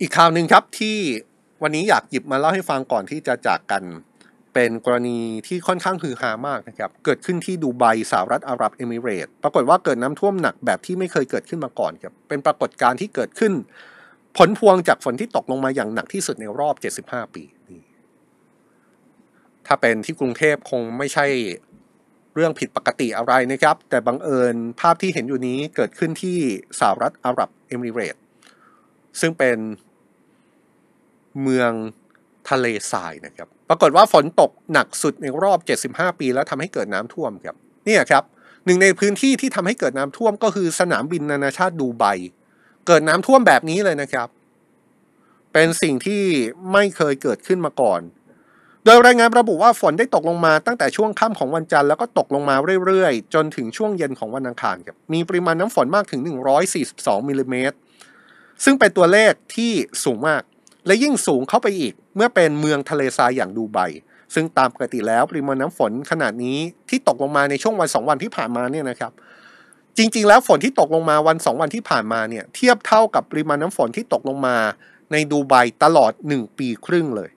อีกข่าวหนึ่งครับที่วันนี้อยากหยิบมาเล่าให้ฟังก่อนที่จะจากกันเป็นกรณีที่ค่อนข้างฮือฮามากนะครับเกิดขึ้นที่ดูไบสหรัฐอาหรับเอมิเรตปรากฏว่าเกิดน้ำท่วมหนักแบบที่ไม่เคยเกิดขึ้นมาก่อนครับเป็นปรากฏการณ์ที่เกิดขึ้นผลพวงจากฝนที่ตกลงมาอย่างหนักที่สุดในรอบ 75 ปีถ้าเป็นที่กรุงเทพคงไม่ใช่เรื่องผิดปกติอะไรนะครับ แต่บังเอิญภาพที่เห็นอยู่นี้เกิดขึ้นที่สหรัฐอาหรับเอมิเรตซึ่งเป็นเมืองทะเลทรายนะครับ ปรากฏว่าฝนตกหนักสุดในรอบ 75 ปี แล้วทำให้เกิดน้ำท่วมครับ เนี่ยครับ หนึ่งในพื้นที่ที่ทำให้เกิดน้ำท่วมก็คือสนามบินนานาชาติดูไบ เกิดน้ำท่วมแบบนี้เลยนะครับ เป็นสิ่งที่ไม่เคยเกิดขึ้นมาก่อน โดยรายงานระบุว่าฝนได้ตกลงมาตั้งแต่ช่วงค่ำของวันจันทร์แล้วก็ตกลงมาเรื่อยๆ จนถึงช่วงเย็นของวันอังคารครับ มีปริมาณน้ำฝนมากถึง 142มิลลิเมตรซึ่งเป็นตัวเลขที่สูงมากและยิ่งสูงเข้าไปอีกเมื่อเป็นเมืองทะเลทรายอย่างดูไบซึ่งตามปกติแล้วปริมาณน้ำฝนขนาดนี้ที่ตกลงมาในช่วงวันสองวันที่ผ่านมาเนี่ยนะครับจริง ๆ แล้วฝนที่ตกลงมาวันสองวันที่ผ่านมาเนี่ยเทียบเท่ากับปริมาณน้ำฝนที่ตกลงมาในดูไบตลอด 1 ปีครึ่งเลย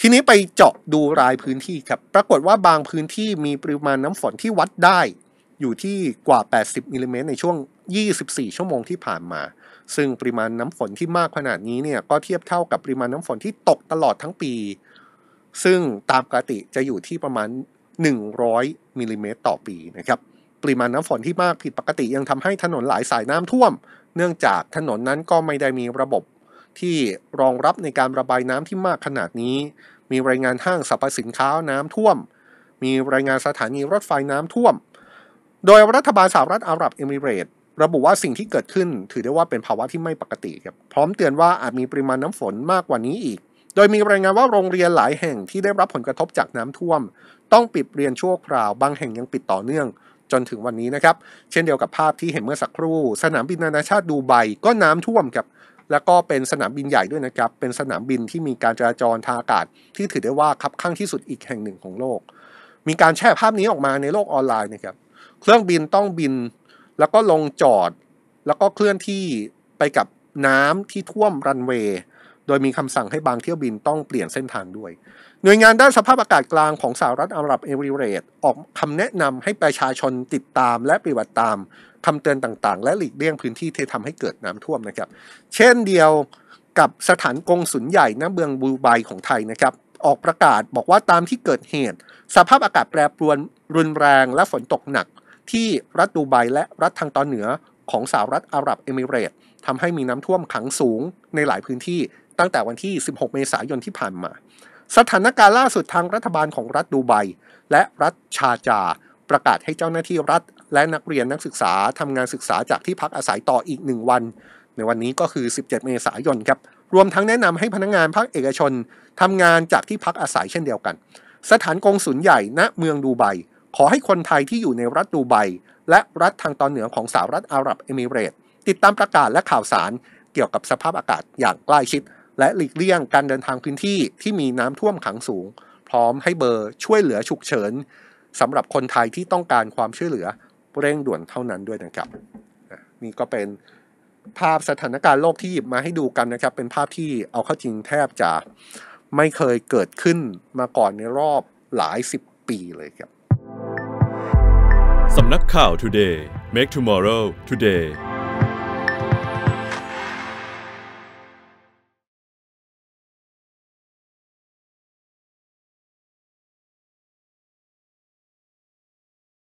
ทีนี้ไปเจาะดูรายพื้นที่ ครับปรากฏว่าบางพื้นที่มีปริมาณน้ำฝนที่วัดได้อยู่ที่กว่า 80 มิลิเมตรในช่วง 24 ชั่วโมงที่ผ่านมา ซึ่งปริมาณน้ำฝนที่มากขนาดนี้เนี่ย ก็เทียบเท่ากับปริมาณน้ำฝนที่ตกตลอดทั้งปี ซึ่งตามปกติจะอยู่ที่ประมาณ 100มิลิเมตรต่อปีนะครับ ปริมาณน้ำฝนที่มากผิดปกติ ยังทำให้ถนนหลายสายน้ำท่วม เนื่องจากถนนนั้นก็ไม่ได้มีระบบที่รองรับในการระบายน้ำที่มากขนาดนี้ มีรายงานห้างสรรพสินค้าน้ำท่วม มีรายงานสถานีรถไฟน้ำท่วมโดยรัฐบาลสหรัฐอาหรับเอมิเรต ระบุว่าสิ่งที่เกิดขึ้น ถือได้ว่าเป็นภาวะที่ไม่ปกติครับ พร้อมเตือนว่าอาจมีปริมาณน้ำฝนมากกว่านี้อีก โดยมีรายงานว่าโรงเรียนหลายแห่งที่ได้รับผลกระทบจากน้ำท่วม ต้องปิดเรียนชั่วคราว บางแห่งยังปิดต่อเนื่อง จนถึงวันนี้นะครับ เช่นเดียวกับภาพที่เห็นเมื่อสักครู่สนามบินนานาชาติดูไบก็น้ำท่วมครับ แล้วก็เป็นสนามบินใหญ่ด้วยนะครับ เป็นสนามบินที่มีการจราจรทางอากาศ ที่ถือได้ว่าคับข้างที่สุดอีกแห่งหนึ่งของโลก มีการแชร์ภาพนี้ออกมาในโลกออนไลน์นะครับเครื่องบินต้องบินแล้วก็ลงจอดแล้วก็เคลื่อนที่ไปกับน้ำที่ท่วมรันเวย์ โดยมีคำสั่งให้บางเที่ยวบินต้องเปลี่ยนเส้นทางด้วย หน่วยงานด้านสภาพอากาศกลางของสหรัฐอาหรับเอมิเรตออกคำแนะนำให้ประชาชนติดตามและปฏิบัติตาม คำเตือนต่างๆ และหลีกเลี่ยงพื้นที่ที่ทำให้เกิดน้ำท่วมนะครับ เช่นเดียวกับสถานกงศุลใหญ่ำเมืองบูไบของไทยนะครับ ออกประกาศบอกว่าตามที่เกิดเหตุ สภาพอากาศแปรปรวนรุนแรงและฝนตกหนักที่รัฐดูไบและรัฐทางตอนเหนือของสหรัฐอาหรับเอมิเรตทำให้มีน้ำท่วมขังสูงในหลายพื้นที่ตั้งแต่วันที่ 16 เมษายนที่ผ่านมา สถานการณ์ล่าสุดทางรัฐบาลของรัฐดูไบและรัฐชาจา ประกาศให้เจ้าหน้าที่รัฐ และนักเรียนนักศึกษาทำงานศึกษาจากที่พักอาศัยต่ออีกหนึ่งวัน ในวันนี้ก็คือ 17 เมษายนครับ รวมทั้งแนะนำให้พนักงงานภาคเอกชนทำงานจากที่พักอาศัยเช่นเดียวกัน สถานกงสุลใหญ่ณเมืองดูไบขอให้คนไทยที่อยู่ในรัฐดูไบและรัฐทางตอนเหนือของสหรัฐอาหรับเอมิเรต ติดตามประกาศและข่าวสารเกี่ยวกับสภาพอากาศอย่างใกล้ชิด และหลีกเลี่ยงการเดินทางพื้นที่ที่มีน้ำท่วมขังสูง พร้อมให้เบอร์ช่วยเหลือฉุกเฉินสำหรับคนไทยที่ต้องการความช่วยเหลือ เร่งด่วนเท่านั้นด้วยนะครับนี่ก็เป็นภาพสถานการณ์โลกที่หยิบมาให้ดูกันนะครับเป็นภาพที่เอาเข้าจริงแทบจะไม่เคยเกิดขึ้นมาก่อนในรอบหลายสิบปีเลยครับสำนักข่าว Today Make Tomorrow Today